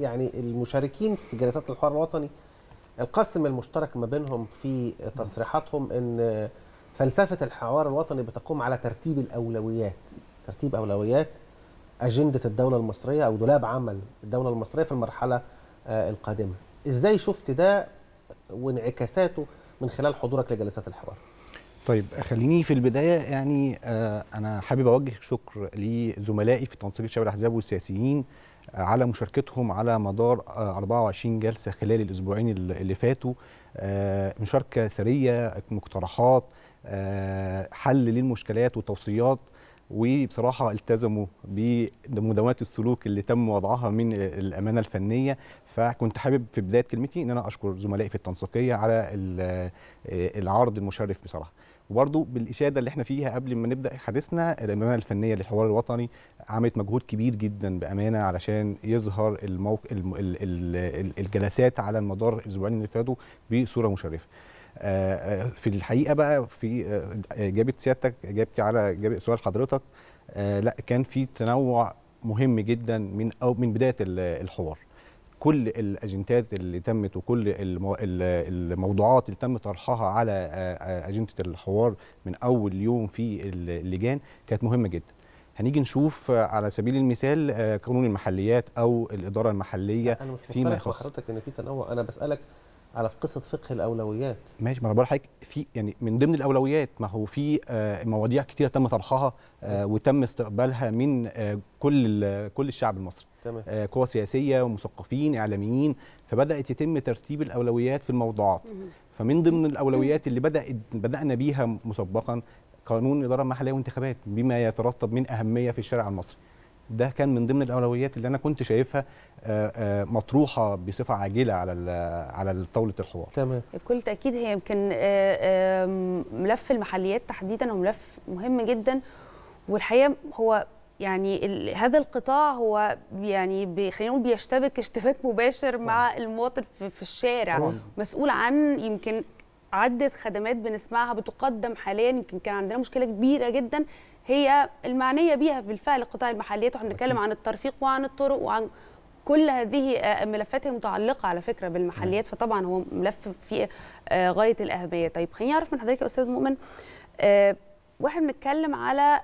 يعني المشاركين في جلسات الحوار الوطني القاسم المشترك ما بينهم في تصريحاتهم ان فلسفه الحوار الوطني بتقوم على ترتيب الاولويات ترتيب اولويات اجنده الدوله المصريه او دولاب عمل الدوله المصريه في المرحله آه، القادمه ازاي شفت ده وانعكاساته من خلال حضورك لجلسات الحوار طيب خليني في البدايه يعني آه، انا حابب اوجه شكر لزملائي في تنسيق الشباب الاحزاب والسياسيين على مشاركتهم على مدار 24 آه، جلسه خلال الاسبوعين اللي فاتوا آه، مشاركه سريه مقترحات آه، حل للمشكلات وتوصيات وبصراحه التزموا بمدونات السلوك اللي تم وضعها من الامانه الفنيه فكنت حابب في بدايه كلمتي ان انا اشكر زملائي في التنسيقيه على العرض المشرف بصراحه وبرضه بالاشاده اللي احنا فيها قبل ما نبدا حديثنا الامانه الفنيه للحوار الوطني عملت مجهود كبير جدا بامانه علشان يظهر الموق... الم... ال... ال... الجلسات على المدار الاسبوعين اللي فاتوا بصوره مشرفه. آه، آه، في الحقيقه بقى في اجابه آه، سيادتك اجابتي على إجابة سؤال حضرتك لا كان في تنوع مهم جدا من او من بدايه الحوار. كل الاجندات اللي تمت وكل الموضوعات اللي تم طرحها على اجنده الحوار من اول يوم في اللجان كانت مهمه جدا هنيجي نشوف على سبيل المثال قانون المحليات او الاداره المحليه أنا مش فيما يخص حضرتك ان في تنوع انا بسالك على في قصه فقه الاولويات ماشي ما انا بقول في يعني من ضمن الاولويات ما هو في آه، مواضيع كتيره تم طرحها آه، وتم استقبالها من آه، كل كل الشعب المصري تمام قوى سياسيه ومثقفين اعلاميين فبدات يتم ترتيب الاولويات في الموضوعات فمن ضمن الاولويات اللي بدات بدانا بيها مسبقا قانون اداره محليه وانتخابات بما يترتب من اهميه في الشارع المصري ده كان من ضمن الاولويات اللي انا كنت شايفها آه، آه، مطروحه بصفه عاجله على على طاوله الحوار تمام بكل تاكيد هي يمكن آه، ملف المحليات تحديدا هو ملف مهم جدا والحقيقه هو يعني هذا القطاع هو يعني خلينا نقول بيشتبك اشتباك مباشر مع نعم. المواطن في, في الشارع نعم. مسؤول عن يمكن عدة خدمات بنسمعها بتقدم حاليا يمكن كان عندنا مشكلة كبيرة جدا هي المعنية بيها بالفعل قطاع المحليات واحنا بنتكلم عن الترفيق وعن الطرق وعن كل هذه آه، ملفات متعلقة على فكرة بالمحليات فطبعا هو ملف في آه، غاية الأهمية طيب خليني أعرف من حضرتك يا أستاذ مؤمن آه، واحنا بنتكلم على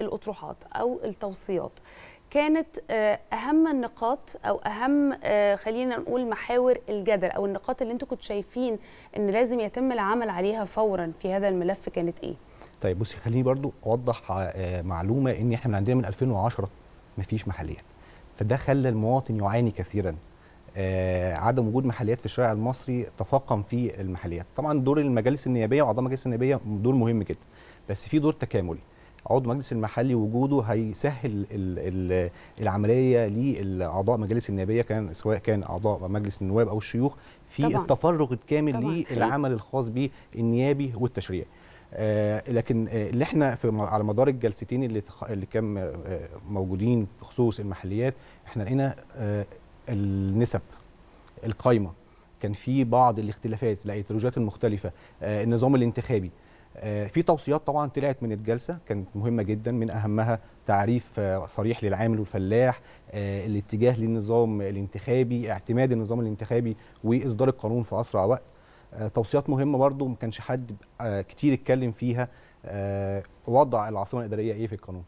الأطروحات أو التوصيات كانت آه، اهم النقاط او اهم آه، خلينا نقول محاور الجدل او النقاط اللي انتم كنتوا شايفين ان لازم يتم العمل عليها فورا في هذا الملف كانت ايه طيب بصي خليني برضو اوضح آه، معلومه ان احنا من عندنا من 2010 مفيش محليات فده خلى المواطن يعاني كثيرا عدم وجود محليات في الشارع المصري تفاقم في المحليات طبعا دور المجالس النيابيه واعضاء المجالس النيابيه دور مهم جدا بس في دور تكاملي عضو مجلس المحلي وجوده هيسهل الـ الـ العمليه لاعضاء مجالس النيابيه كان سواء كان اعضاء مجلس النواب او الشيوخ في طبعًا. التفرغ الكامل للعمل الخاص بالنيابي والتشريعي. آه لكن آه اللي احنا في على مدار الجلستين اللي اللي كان آه موجودين بخصوص المحليات احنا لقينا آه النسب القايمه كان في بعض الاختلافات الايتيولوجيات المختلفه آه النظام الانتخابي آه، في توصيات طبعا طلعت من الجلسه كانت مهمه جدا من اهمها تعريف آه، صريح للعامل والفلاح آه، الاتجاه للنظام الانتخابي اعتماد النظام الانتخابي واصدار القانون في اسرع وقت توصيات مهمه برضو ما كانش حد كتير اتكلم فيها وضع العاصمه الاداريه ايه في القانون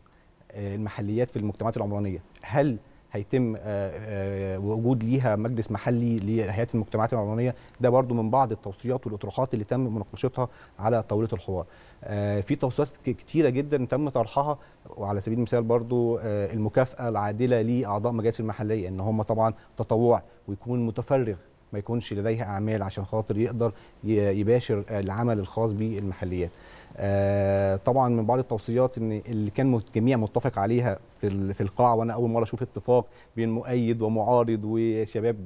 المحليات في المجتمعات العمرانيه هل هيتم آه، آه، وجود ليها مجلس محلي لهيئه المجتمعات العمرانيه ده برضو من بعض التوصيات والاطروحات اللي تم مناقشتها على طاوله الحوار آه، في توصيات كتيره جدا تم طرحها وعلى سبيل المثال برضو المكافاه العادله لاعضاء مجالس المحليه ان هم طبعا تطوع ويكون متفرغ ما يكونش لديها اعمال عشان خاطر يقدر يباشر العمل الخاص بالمحليات آه، طبعا من بعض التوصيات ان اللي كان الجميع متفق عليها في القاعه وانا اول مره اشوف اتفاق بين مؤيد ومعارض وشباب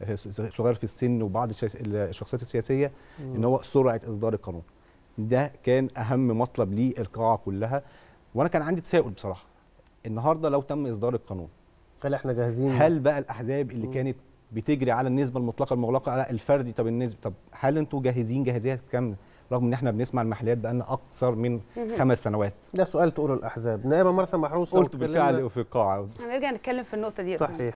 آه، صغير في السن وبعض الشخصيات السياسيه ان هو سرعه اصدار القانون ده كان اهم مطلب للقاعه كلها وانا كان عندي تساؤل بصراحه النهارده لو تم اصدار القانون هل احنا جاهزين هل بقى الاحزاب اللي كانت بتجري على النسبه المطلقه المغلقه على الفردي طب النسبه طب هل انتم جاهزين جاهزيه كم رغم ان احنا بنسمع المحليات بقالنا اكثر من خمس سنوات ده سؤال تقوله الاحزاب نائبه مرثا محروس قلت بالفعل وفي القاعه هنرجع نتكلم في النقطه دي صحيح